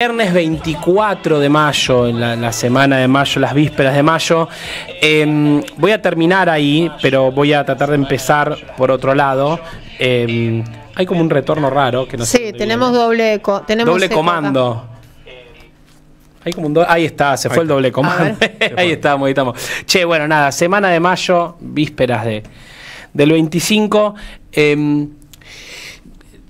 Viernes 24 de mayo, en la, semana de mayo, las vísperas de mayo. Em, voy a terminar ahí, pero voy a tratar de empezar por otro lado. Em, hay como un retorno raro que no Sí, tenemos doble tenemos doble comando. Hay Ahí está, se fue el doble comando. ahí estamos, ahí estamos. Che, bueno, nada, semana de mayo, vísperas de, del 25. Em,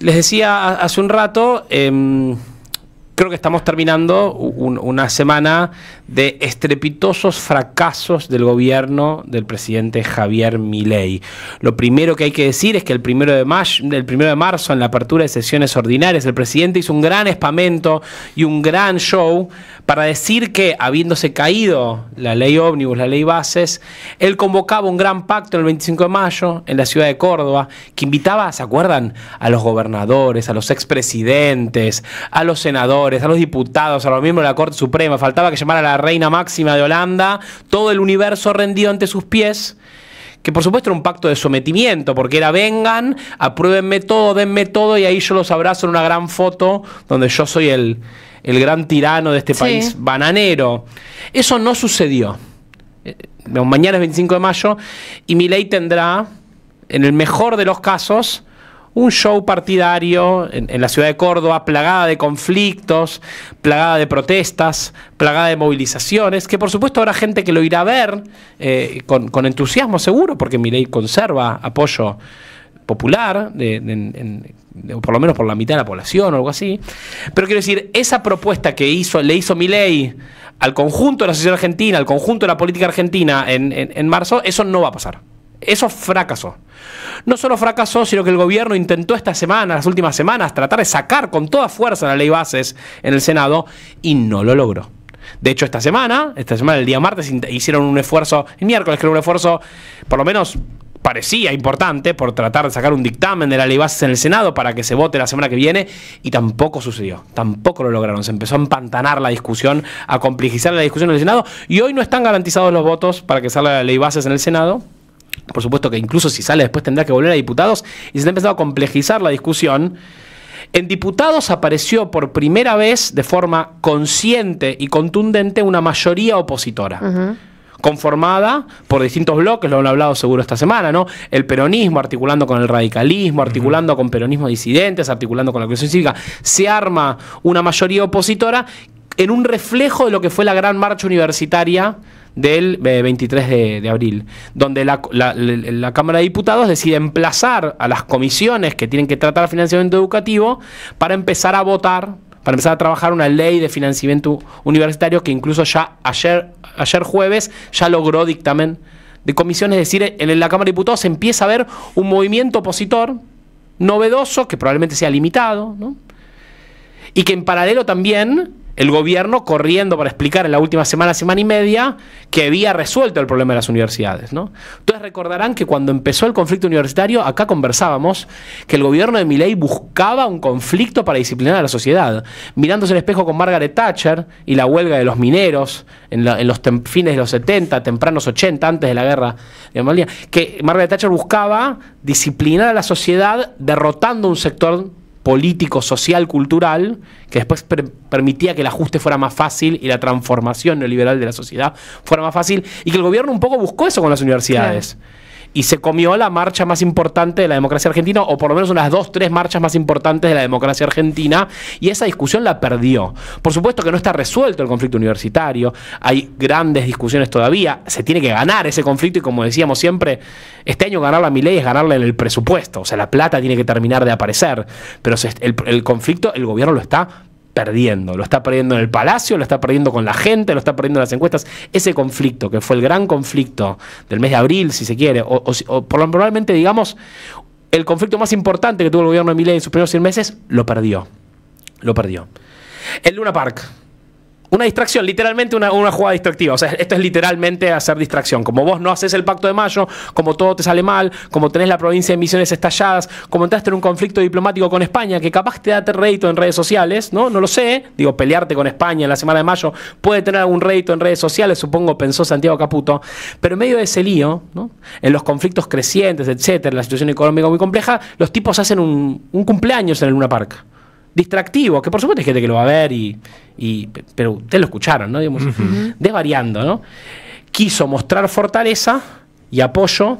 les decía hace un rato creo que estamos terminando una semana de estrepitosos fracasos del gobierno del presidente Javier Milei. Lo primero que hay que decir es que el primero, de mayo, primero de marzo, en la apertura de sesiones ordinarias, el presidente hizo un gran espamento y un gran show para decir que, habiéndose caído la ley ómnibus, la ley bases, él convocaba un gran pacto el 25 de mayo en la ciudad de Córdoba, que invitaba, ¿se acuerdan?, a los gobernadores, a los expresidentes, a los senadores, a los diputados, a los miembros de la Corte Suprema. Faltaba que llamara a la reina máxima de Holanda, todo el universo rendido ante sus pies que por supuesto era un pacto de sometimiento, porque era vengan, apruébenme todo, denme todo, y ahí yo los abrazo en una gran foto donde yo soy el, el gran tirano de este país bananero. Eso no sucedió. Eh, mañana es 25 de mayo y mi ley tendrá, en el mejor de los casos, un show partidario en, la ciudad de Córdoba, plagada de conflictos, plagada de protestas, plagada de movilizaciones, que por supuesto habrá gente que lo irá a ver eh, con, entusiasmo seguro, porque Milei conserva apoyo popular, de, por lo menos por la mitad de la población o algo así. Pero quiero decir, esa propuesta que hizo, le hizo Milei al conjunto de la sociedad argentina, al conjunto de la política argentina en marzo, eso no va a pasar. Eso fracasó. No solo fracasó, sino que el gobierno intentó esta semana, las últimas semanas, tratar de sacar con toda fuerza la ley bases en el Senado y no lo logró. De hecho, esta semana, esta semana, el día martes, hicieron un esfuerzo, el miércoles era un esfuerzo, por lo menos parecía importante, por tratar de sacar un dictamen de la ley bases en el Senado para que se vote la semana que viene, y tampoco sucedió, tampoco lo lograron. Se empezó a empantanar la discusión, a complejizar la discusión en el Senado, y hoy no están garantizados los votos para que salga la ley bases en el Senado por supuesto que incluso si sale después tendrá que volver a diputados, y se ha empezado a complejizar la discusión. En diputados apareció por primera vez de forma consciente y contundente una mayoría opositora. conformada por distintos bloques, lo han hablado seguro esta semana, ¿no? El peronismo articulando con el radicalismo, articulando con peronismo disidentes, articulando con la creación cívica, se arma una mayoría opositora en un reflejo de lo que fue la gran marcha universitaria del 23 eh, de, abril, donde la, Cámara de Diputados decide emplazar a las comisiones que tienen que tratar financiamiento educativo para empezar a votar, para empezar a trabajar una ley de financiamiento universitario que incluso ya ayer, ayer jueves ya logró dictamen de comisiones, es decir, en la Cámara de Diputados empieza a haber un movimiento opositor novedoso, que probablemente sea limitado, ¿no? y que en paralelo también el gobierno corriendo para explicar en la última semana, semana y media, que había resuelto el problema de las universidades. ¿no? recordarán que cuando empezó el conflicto universitario, acá conversábamos que el gobierno de Miley buscaba un conflicto para disciplinar a la sociedad, mirándose el espejo con Margaret Thatcher y la huelga de los mineros en, los fines de los 70, tempranos 80, antes de la guerra de que Margaret Thatcher buscaba disciplinar a la sociedad derrotando un sector político, social, cultural, que después permitía que el ajuste fuera más fácil y la transformación neoliberal de la sociedad fuera más fácil, y que el gobierno un poco buscó eso con las universidades y se comió la marcha más importante de la democracia argentina, o por lo menos unas dos, tres marchas más importantes de la democracia argentina, y esa discusión la perdió. Por supuesto que no está resuelto el conflicto universitario, hay grandes discusiones todavía, se tiene que ganar ese conflicto, y como decíamos siempre, este año ganar la ley es ganarla en el presupuesto, o sea, la plata tiene que terminar de aparecer, pero el, el conflicto el gobierno lo está perdiendo. Lo está perdiendo en el palacio, lo está perdiendo con la gente, lo está perdiendo en las encuestas. Ese conflicto, que fue el gran conflicto del mes de abril, si se quiere, o, o, probablemente, digamos, el conflicto más importante que tuvo el gobierno de Milei en sus primeros 100 meses, lo perdió. Lo perdió. El Luna Park, una distracción, literalmente una, una, jugada distractiva. O sea, esto es literalmente hacer distracción. Como vos no haces el pacto de mayo, como todo te sale mal, como tenés la provincia de misiones estalladas, como entraste en un conflicto diplomático con España, que capaz te da rédito en redes sociales, ¿no? No lo sé. Digo, pelearte con España en la semana de mayo puede tener algún rédito en redes sociales, supongo, pensó Santiago Caputo. Pero en medio de ese lío, ¿no? En los conflictos crecientes, etcétera, la situación económica muy compleja, los tipos hacen un, un cumpleaños en el Luna Park distractivo, que por supuesto hay gente que lo va a ver, y, pero ustedes lo escucharon, ¿no? Digamos, ¿no? Quiso mostrar fortaleza y apoyo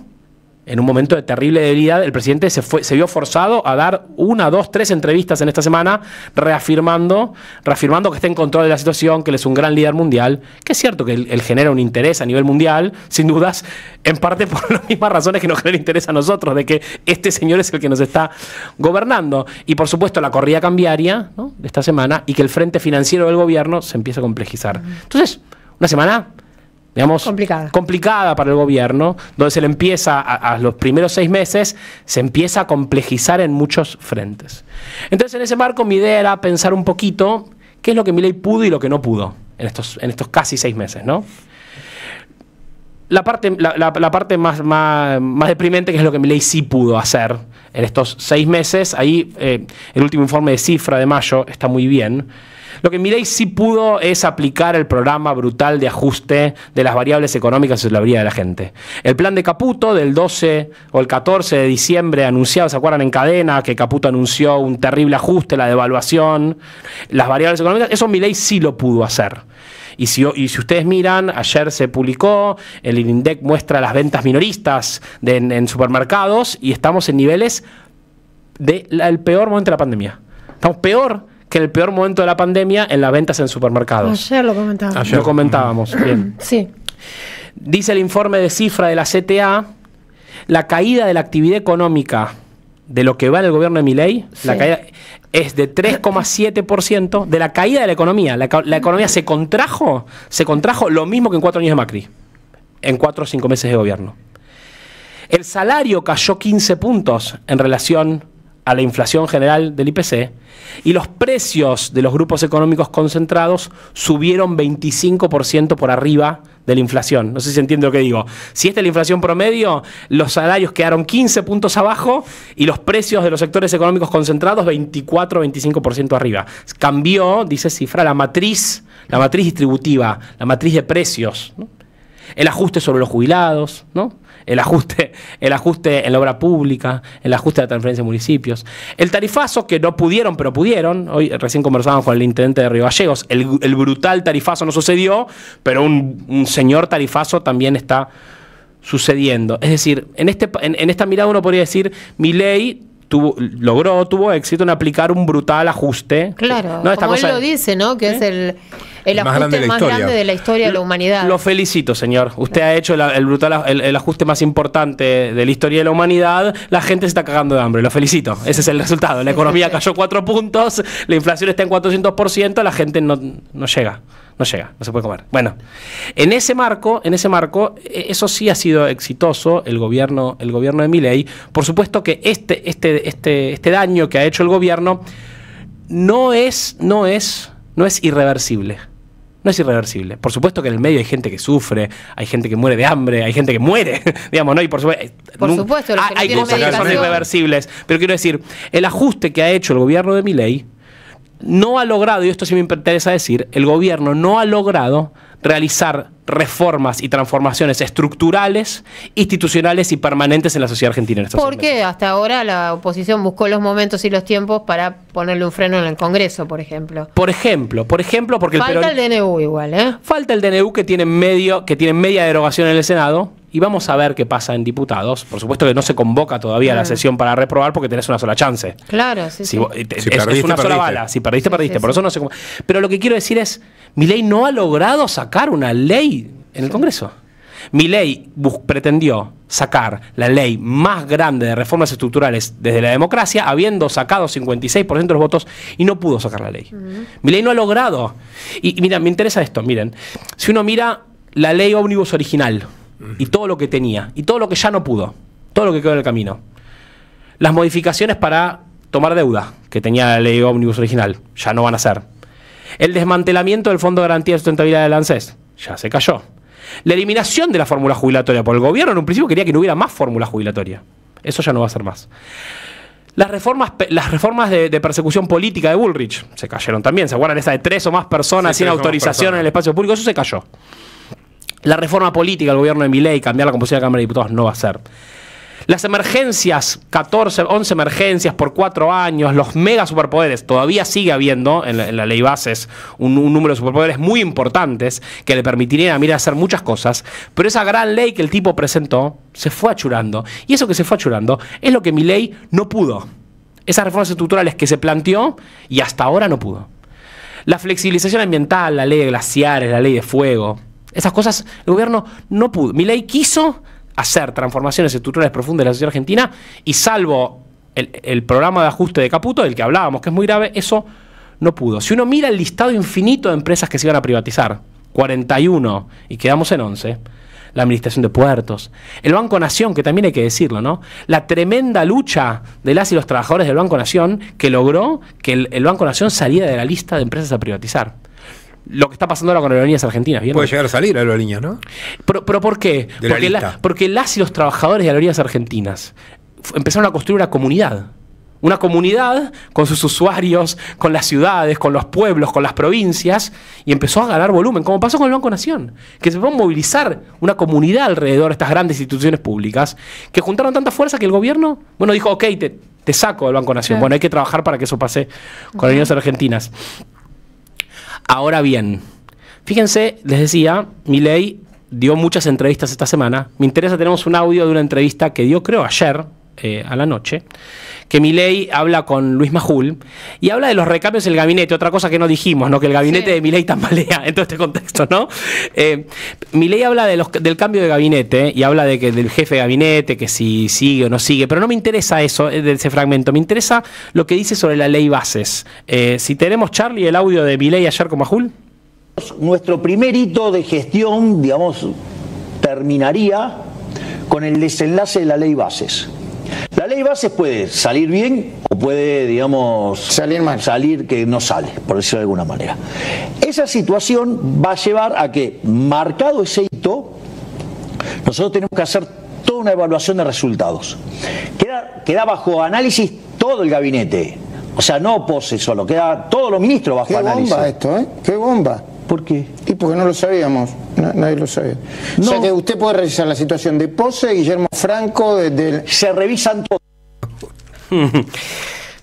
en un momento de terrible debilidad, el presidente se, fue, se vio forzado a dar una, dos, tres entrevistas en esta semana, reafirmando, reafirmando que está en control de la situación, que él es un gran líder mundial, que es cierto que él, genera un interés a nivel mundial, sin dudas, en parte por las mismas razones que nos genera interés a nosotros, de que este señor es el que nos está gobernando. Y por supuesto la corrida cambiaria de esta semana y que el frente financiero del gobierno se empieza a complejizar. Entonces, una semana complicada. complicada. para el gobierno, donde se le empieza, a, los primeros seis meses, se empieza a complejizar en muchos frentes. Entonces, en ese marco, mi idea era pensar un poquito qué es lo que Milei pudo y lo que no pudo en estos, en estos casi seis meses, ¿no? la parte, más, deprimente, que es lo que Milei sí pudo hacer en estos seis meses, ahí eh, el último informe de cifra de mayo está muy bien. Lo que Milei sí pudo es aplicar el programa brutal de ajuste de las variables económicas sobre la vida de la gente. El plan de Caputo del 12 o el 14 de diciembre anunciado, ¿se acuerdan en cadena? Que Caputo anunció un terrible ajuste, la devaluación, las variables económicas. Eso Milei sí lo pudo hacer. Y si, ustedes miran, ayer se publicó, el INDEC muestra las ventas minoristas en, supermercados y estamos en niveles del peor momento de la pandemia. Estamos peor que el peor momento de la pandemia en las ventas en supermercados. Ayer lo comentábamos. Ayer lo comentábamos, bien. Mm, sí. Dice el informe de cifra de la CTA, la caída de la actividad económica de lo que va del el gobierno de Milei, la caída es de 3,7% de la caída de la economía. La, la, economía se contrajo, se contrajo lo mismo que en cuatro años de Macri, en cuatro o cinco meses de gobierno. El salario cayó 15 puntos en relación a la inflación general del IPC y los precios de los grupos económicos concentrados subieron 25% por arriba de la inflación. No sé si entiendo lo que digo. Si esta es la inflación promedio, los salarios quedaron 15 puntos abajo y los precios de los sectores económicos concentrados 24 25% arriba. Cambió, dice cifra, la matriz, la matriz distributiva, la matriz de precios, el ajuste sobre los jubilados, ¿no? el ajuste, el ajuste en la obra pública, el ajuste de la transferencia de municipios, el tarifazo que no pudieron, pero pudieron. Hoy recién conversamos con el intendente de Río Gallegos, el, brutal tarifazo no sucedió, pero un, señor tarifazo también está sucediendo. Es decir, en, este, en esta mirada uno podría decir, mi ley tuvo, logró, tuvo éxito en aplicar un brutal ajuste. Claro, ¿no? como él lo dice, ¿no? Que es ¿Eh? el, ajuste más, grande, de la historia de la humanidad. Lo felicito, señor. Usted ha hecho el brutal el, ajuste más importante de la historia de la humanidad. La gente se está cagando de hambre. Lo felicito. Ese es el resultado. La economía cayó cuatro puntos, la inflación está en 400%, la gente no, no llega no llega, no se puede comer. Bueno, en ese marco, en ese marco, eh, eso sí ha sido exitoso el gobierno, el gobierno de Milei. Por supuesto que este, este, este, este daño que ha hecho el gobierno no es, no es, no es irreversible. No es irreversible. Por supuesto que en el medio hay gente que sufre, hay gente que muere de hambre, hay gente que muere, digamos, ¿no? Y por, supuesto... Eh, por supuesto, hay, cosas que irreversibles. Pero quiero decir, el ajuste que ha hecho el gobierno de Milei no ha logrado, y esto sí me interesa decir, el gobierno no ha logrado realizar reformas y transformaciones estructurales, institucionales y permanentes en la sociedad argentina. En ¿Por qué hasta ahora la oposición buscó los momentos y los tiempos para ponerle un freno en el Congreso, por ejemplo? Por ejemplo, por ejemplo, porque falta el, DNU igual, ¿eh? Falta el DNU que tiene medio, que tiene media derogación en el Senado y vamos a ver qué pasa en diputados. Por supuesto que no se convoca todavía la sesión para reprobar porque tenés una sola chance. Claro, sí, sí. Eh, es, una sola bala. Si perdiste, perdiste. Por eso no Pero lo que quiero decir es, mi ley no ha logrado sacar una ley en el Congreso. Mi ley pretendió sacar la ley más grande de reformas estructurales desde la democracia, habiendo sacado 56% de los votos y no pudo sacar la ley. Mi ley no ha logrado. Y, y mira, me interesa esto, miren, si uno mira la ley ómnibus original, y todo lo que tenía y todo lo que ya no pudo, todo lo que quedó en el camino. Las modificaciones para tomar deuda que tenía la ley ómnibus original, ya no van a ser. El desmantelamiento del Fondo de Garantía de Sustentabilidad del ANSES, ya se cayó. La eliminación de la fórmula jubilatoria por el gobierno en un principio quería que no hubiera más fórmula jubilatoria. Eso ya no va a ser más. Las reformas, las reformas de, persecución política de Bullrich se cayeron también. ¿Se acuerdan esas de tres o más personas sin autorización en el espacio público? Eso se cayó. La reforma política del gobierno de ley, cambiar la composición de la Cámara de Diputados, no va a ser. Las emergencias, 14, 11 emergencias por 4 años, los mega superpoderes, todavía sigue habiendo en la, ley bases un, número de superpoderes muy importantes que le permitirían a Mira hacer muchas cosas, pero esa gran ley que el tipo presentó se fue achurando. Y eso que se fue achurando es lo que mi ley no pudo. Esas reformas estructurales que se planteó y hasta ahora no pudo. La flexibilización ambiental, la ley de glaciares, la ley de fuego, esas cosas el gobierno no pudo. Mi ley quiso hacer transformaciones estructurales profundas de la sociedad argentina y salvo el, programa de ajuste de Caputo, del que hablábamos, que es muy grave, eso no pudo. Si uno mira el listado infinito de empresas que se iban a privatizar, 41 y quedamos en 11, la Administración de Puertos, el Banco Nación, que también hay que decirlo, ¿no? La tremenda lucha de las y los trabajadores del Banco Nación que logró que el, el Banco Nación saliera de la lista de empresas a privatizar lo que está pasando ahora con aerolíneas argentinas. Puede llegar a salir aerolíneas, ¿no? Pero, pero ¿por qué? porque, la porque las y los trabajadores de aerolíneas argentinas empezaron a construir una comunidad. Una comunidad con sus usuarios, con las ciudades, con los pueblos, con las provincias, y empezó a ganar volumen, como pasó con el Banco Nación, que se fue a movilizar una comunidad alrededor de estas grandes instituciones públicas, que juntaron tanta fuerza que el gobierno, bueno, dijo, ok, te, te saco del Banco Nación, bueno, hay que trabajar para que eso pase con las argentinas. Ahora bien, fíjense, les decía, mi ley dio muchas entrevistas esta semana. Me interesa, tenemos un audio de una entrevista que dio, creo, ayer, eh, a la noche, que Milei habla con Luis Majul y habla de los recambios del gabinete, otra cosa que no dijimos, ¿no? que el gabinete de Milei tambalea en todo este contexto. ¿no? Eh, Milei habla de los, del cambio de gabinete y habla de que, del jefe de gabinete, que si sigue o no sigue, pero no me interesa eso eh, de ese fragmento, me interesa lo que dice sobre la ley bases. Eh, si tenemos Charlie el audio de Milei ayer con Majul. Nuestro primer hito de gestión, digamos, terminaría con el desenlace de la ley bases la ley base puede salir bien o puede, digamos, salir mal. Salir que no sale, por decirlo de alguna manera. Esa situación va a llevar a que, marcado ese hito, nosotros tenemos que hacer toda una evaluación de resultados. Queda, bajo análisis todo el gabinete. O sea, no pose solo, queda todos los ministros bajo análisis. Qué bomba esto, ¿eh? Qué bomba. ¿Por qué? Y porque no lo sabíamos nadie lo sabe. usted puede revisar la situación de Pose, Guillermo Franco, se revisan todos.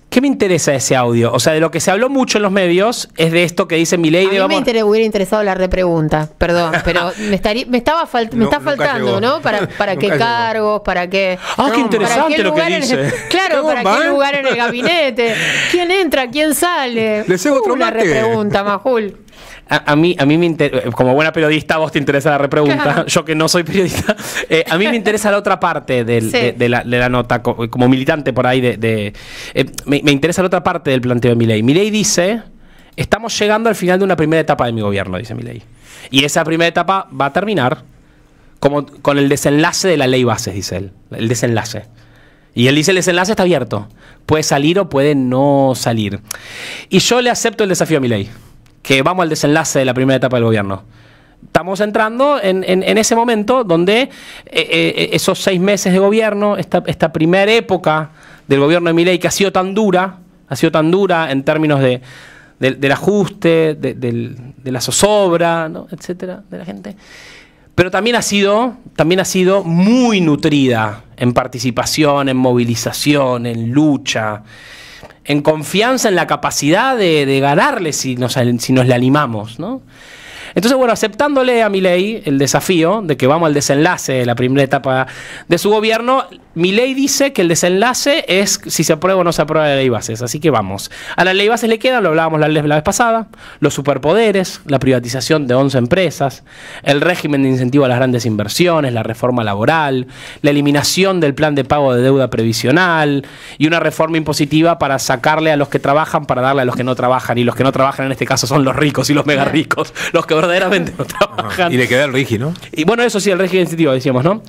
¿Qué me interesa ese audio? O sea, de lo que se habló mucho en los medios es de esto que dice mi ley. A mí me hubiera interesado la repregunta, perdón, pero me, estaba me está faltando, ¿no? ¿Para, para qué cargos? ¿Para qué? Ah, qué interesante lo que dice. claro, ¿para qué lugar en el gabinete? ¿Quién entra? ¿Quién sale? Les Una repregunta, Majul a, mí, me eh, como buena periodista, vos te interesa la repregunta. Yo que no soy periodista, eh, a mí me interesa la otra parte de, la, nota, como militante por ahí, de, eh, me, interesa la otra parte del planteo de Milei. Milei dice, estamos llegando al final de una primera etapa de mi gobierno, dice Milei. Y esa primera etapa va a terminar como, con el desenlace de la ley bases, dice él. El desenlace. Y él dice, el desenlace está abierto. Puede salir o puede no salir. Y yo le acepto el desafío a mi ley que vamos al desenlace de la primera etapa del gobierno. Estamos entrando en, ese momento donde eh, eh, esos seis meses de gobierno, esta, esta primera época del gobierno de Milei que ha sido tan dura, ha sido tan dura en términos de, del, ajuste, de, la zozobra, etcétera, de la gente. Pero también ha sido, también ha sido muy nutrida en participación, en movilización, en lucha, en confianza en la capacidad de, de ganarle si nos, si nos la animamos. ¿no? Entonces, bueno, aceptándole a mi ley el desafío de que vamos al desenlace de la primera etapa de su gobierno, mi ley dice que el desenlace es si se aprueba o no se aprueba la ley bases. Así que vamos. A la ley bases le queda, lo hablábamos la, la vez pasada, los superpoderes, la privatización de 11 empresas, el régimen de incentivo a las grandes inversiones, la reforma laboral, la eliminación del plan de pago de deuda previsional y una reforma impositiva para sacarle a los que trabajan para darle a los que no trabajan. Y los que no trabajan en este caso son los ricos y los mega ricos, los que verdaderamente Y le queda el rigi, ¿no? Y bueno, eso sí, el régimen incentivo, decíamos, ¿no?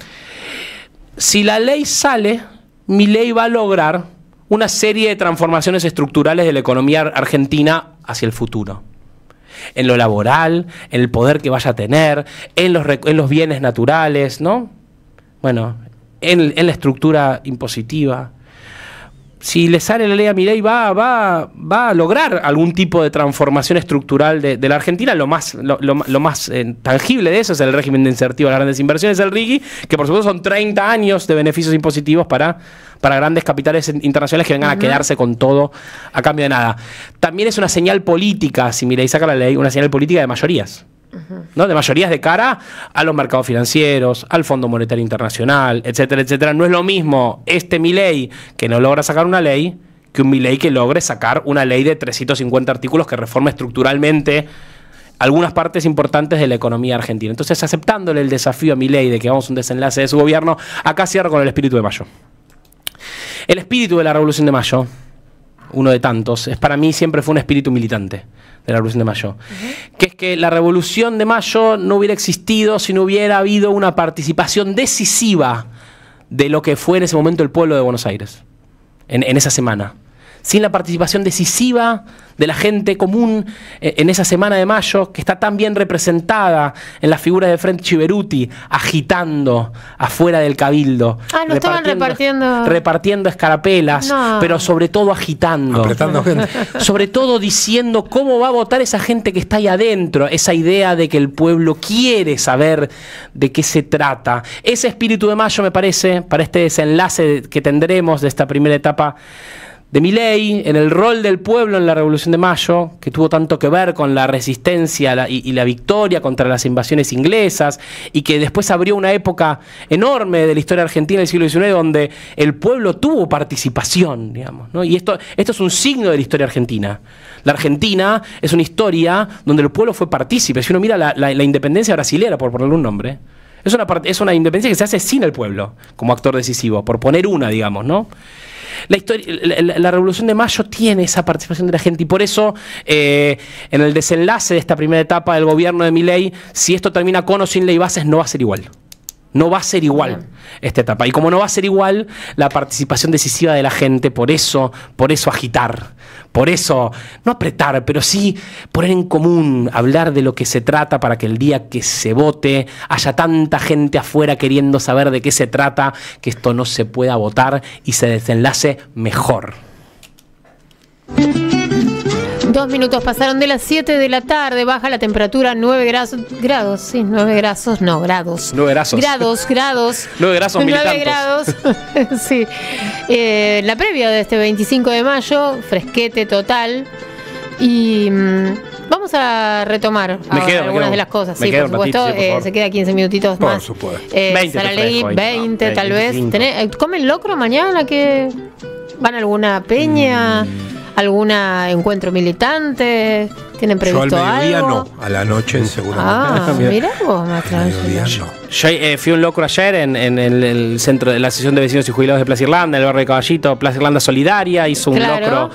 Si la ley sale, mi ley va a lograr una serie de transformaciones estructurales de la economía argentina hacia el futuro. En lo laboral, en el poder que vaya a tener, en los, en los bienes naturales, ¿no? Bueno, en, en la estructura impositiva, si le sale la ley a Milei, va, va, a lograr algún tipo de transformación estructural de, la Argentina. Lo más, lo, más eh, tangible de eso es el régimen de insertivo a las grandes inversiones, el RIGI, que por supuesto son 30 años de beneficios impositivos para, para grandes capitales internacionales que vengan a quedarse con todo a cambio de nada. También es una señal política, si Milei saca la ley, una señal política de mayorías. ¿no? de mayorías de cara a los mercados financieros, al Fondo Monetario Internacional, etcétera, etcétera. No es lo mismo este Milei que no logra sacar una ley que un Milei que logre sacar una ley de 350 artículos que reforme estructuralmente algunas partes importantes de la economía argentina. Entonces, aceptándole el desafío a Milei de que vamos a un desenlace de su gobierno, acá cierro con el espíritu de mayo. El espíritu de la Revolución de Mayo uno de tantos, es para mí siempre fue un espíritu militante de la Revolución de Mayo. Que es que la Revolución de Mayo no hubiera existido si no hubiera habido una participación decisiva de lo que fue en ese momento el pueblo de Buenos Aires, en esa semana sin la participación decisiva de la gente común eh, en esa semana de mayo, que está tan bien representada en la figura de frente chiberuti agitando afuera del cabildo. Ah, repartiendo, estaban repartiendo. Repartiendo escarapelas, pero sobre todo agitando. Sobre todo diciendo cómo va a votar esa gente que está ahí adentro, esa idea de que el pueblo quiere saber de qué se trata. Ese espíritu de mayo, me parece, para este desenlace que tendremos de esta primera etapa de ley, en el rol del pueblo en la Revolución de Mayo, que tuvo tanto que ver con la resistencia y, la victoria contra las invasiones inglesas, y que después abrió una época enorme de la historia argentina del siglo XIX donde el pueblo tuvo participación, digamos. ¿no? Y esto, esto es un signo de la historia argentina. La Argentina es una historia donde el pueblo fue partícipe. Si uno mira la, independencia brasilera, por ponerle un nombre, es una, es una independencia que se hace sin el pueblo como actor decisivo, por poner una, digamos, ¿no? La, historia, la, Revolución de Mayo tiene esa participación de la gente y por eso eh, en el desenlace de esta primera etapa del gobierno de Milei, si esto termina con o sin ley bases, no va a ser igual. No va a ser igual esta etapa. Y como no va a ser igual, la participación decisiva de la gente, por eso, por eso agitar, por eso, no apretar, pero sí poner en común, hablar de lo que se trata para que el día que se vote haya tanta gente afuera queriendo saber de qué se trata, que esto no se pueda votar y se desenlace mejor. Dos minutos pasaron de las 7 de la tarde, baja la temperatura 9 grados, sí, 9 grados, no, grados. 9 grados. Grados, grados. 9 grados, 9 grados, sí. Eh, la previa de este 25 de mayo, fresquete total. Y mm, vamos a retomar algunas de las cosas. Sí, por supuesto, eh, se queda 15 minutitos por más. supuesto. Eh, 20, 20, 20, tal vez. Eh, ¿Comen locro mañana? que ¿Van a alguna peña? Mm. ¿Algún encuentro militante? ¿Tienen previsto Yo al mediodía no, a la noche ah, seguramente. Ah, mira vos, Yo eh, fui un locro ayer en, en, el, centro de la sesión de vecinos y jubilados de Plaza Irlanda, en el barrio de Caballito, Plaza Irlanda Solidaria, hizo un locro